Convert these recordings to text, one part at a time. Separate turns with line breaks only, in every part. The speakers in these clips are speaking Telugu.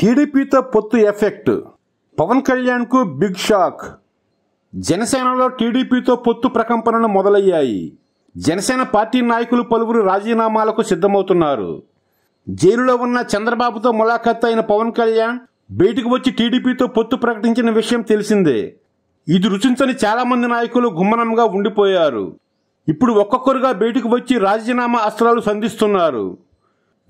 టీడీపీతో పొత్తు ఎఫెక్ట్ పవన్ కళ్యాణ్కు బిగ్ షాక్ జనసేనలో టీడీపీతో పొత్తు ప్రకంపనలు మొదలయ్యాయి జనసేన పార్టీ నాయకులు పలువురు రాజీనామాలకు సిద్ధమవుతున్నారు జైలులో ఉన్న చంద్రబాబుతో ములాఖత్ అయిన పవన్ కళ్యాణ్ బయటకు వచ్చి టీడీపీతో పొత్తు ప్రకటించిన విషయం తెలిసిందే ఇది రుచించని చాలామంది నాయకులు గుమ్మనంగా ఉండిపోయారు ఇప్పుడు ఒక్కొక్కరుగా బయటకు వచ్చి రాజీనామా అస్త్రాలు సంధిస్తున్నారు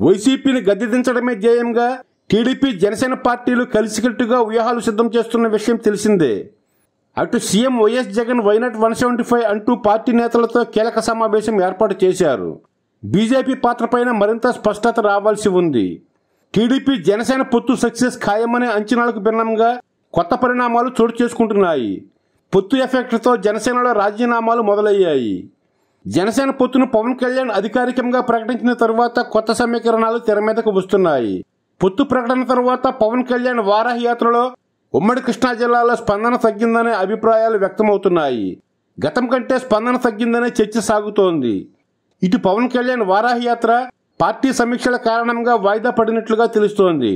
వైసీపీని గద్దెదించడమే ధ్యేయంగా టీడీపీ జనసేన పార్టీలు కలిసికట్టుగా వ్యూహాలు సిద్ధం చేస్తున్న విషయం తెలిసిందే అటు CM YS Jagan why not one seventy five అంటూ పార్టీ నేతలతో కీలక సమావేశం ఏర్పాటు చేశారు బీజేపీ పాత్రపైన మరింత స్పష్టత రావాల్సి ఉంది టీడీపీ జనసేన పొత్తు సక్సెస్ ఖాయమనే అంచనాలకు భిన్నంగా కొత్త పరిణామాలు చోటు చేసుకుంటున్నాయి పొత్తు ఎఫెక్ట్తో జనసేనలో రాజీనామాలు మొదలయ్యాయి జనసేన పొత్తును పవన్ కళ్యాణ్ అధికారికంగా ప్రకటించిన తరువాత కొత్త సమీకరణాలు తెర మీదకు వస్తున్నాయి పొత్తు ప్రకటన తర్వాత పవన్ కళ్యాణ్ వారాహి యాత్రలో ఉమ్మడి కృష్ణా జిల్లాలో స్పందన తగ్గిందనే అభిప్రాయాలు వ్యక్తమవుతున్నాయి గతం కంటే స్పందన తగ్గిందనే చర్చ సాగుతోంది ఇటు పవన్ కళ్యాణ్ వారాహి యాత్ర పార్టీ సమీక్షల కారణంగా వాయిదా పడినట్లుగా తెలుస్తోంది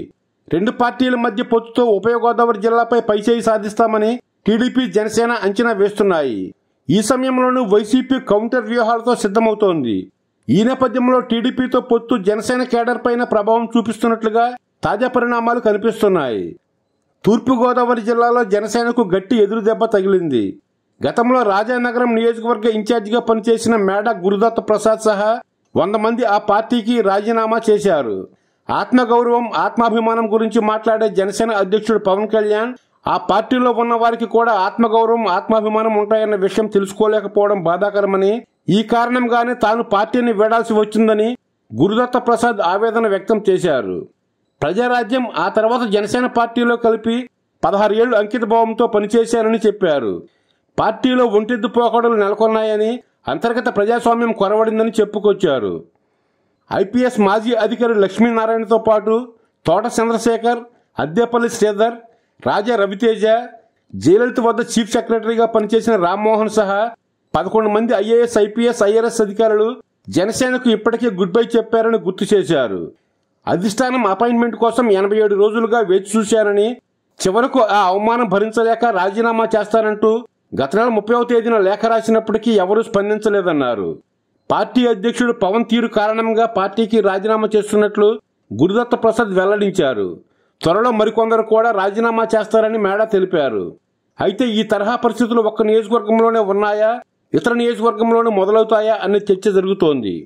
రెండు పార్టీల మధ్య పొత్తుతో ఉభయ గోదావరి జిల్లాపై పైచేయి సాధిస్తామని టీడీపీ జనసేన అంచనా వేస్తున్నాయి ఈ సమయంలోనూ వైసీపీ కౌంటర్ వ్యూహాలతో సిద్ధమవుతోంది ఈ నేపథ్యంలో టీడీపీతో పొత్తు జనసేన కేడర్ పైన ప్రభావం చూపిస్తున్నట్లుగా తాజా పరిణామాలు కనిపిస్తున్నాయి తూర్పుగోదావరి జిల్లాలో జనసేనకు గట్టి ఎదురు దెబ్బ తగిలింది గతంలో రాజానగరం నియోజకవర్గ ఇన్ఛార్జిగా పనిచేసిన మేడ గురుదత్త ప్రసాద్ సహా వంద మంది ఆ పార్టీకి రాజీనామా చేశారు ఆత్మగౌరవం ఆత్మాభిమానం గురించి మాట్లాడే జనసేన అధ్యక్షుడు పవన్ కళ్యాణ్ ఆ పార్టీలో ఉన్న వారికి కూడా ఆత్మగౌరవం ఆత్మాభిమానం ఉంటాయన్న విషయం తెలుసుకోలేకపోవడం బాధాకరమని ఈ కారణంగానే తాను పార్టీని వేడాల్సి వచ్చిందని గురుదత్త ప్రసాద్ ఆవేదన వ్యక్తం చేశారు ప్రజారాజ్యం ఆ తర్వాత జనసేన పార్టీలో కలిపి పదహారు ఏళ్లు అంకితభావంతో పనిచేశానని చెప్పారు పార్టీలో ఒంటిద్దు పోకడలు నెలకొన్నాయని అంతర్గత ప్రజాస్వామ్యం కొరవడిందని చెప్పుకొచ్చారు ఐపీఎస్ మాజీ అధికారి లక్ష్మీనారాయణతో పాటు తోట చంద్రశేఖర్ అద్దెపల్లి శ్రీధర్ రాజా రవితేజ జయలలిత వద్ద చీఫ్ సెక్రటరీగా పనిచేసిన రామ్మోహన్ సహా పదకొండు మంది ఐఏఎస్ ఐపీఎస్ ఐఆర్ఎస్ అధికారులు జనసేనకు ఇప్పటికే గుడ్ బై చెప్పారని గుర్తు చేశారు అధిష్టానం అపాయింట్మెంట్ కోసం ఎనభై ఏడు రోజులుగా వేచి చూశానని చివరకు ఆ అవమానం భరించలేక రాజీనామా చేస్తానంటూ గత నెల ముప్పైవ తేదీన లేఖ రాసినప్పటికీ ఎవరూ స్పందించలేదన్నారు పార్టీ అధ్యక్షుడు పవన్ తీరు కారణంగా పార్టీకి రాజీనామా చేస్తున్నట్లు గురుదత్త ప్రసాద్ వెల్లడించారు త్వరలో మరికొందరు కూడా రాజీనామా చేస్తారని మేడా తెలిపారు అయితే ఈ తరహా పరిస్థితులు ఒక్క నియోజకవర్గంలోనే ఉన్నాయా ఇతర నియోజకవర్గంలోనే మొదలవుతాయా అనే చర్చ జరుగుతోంది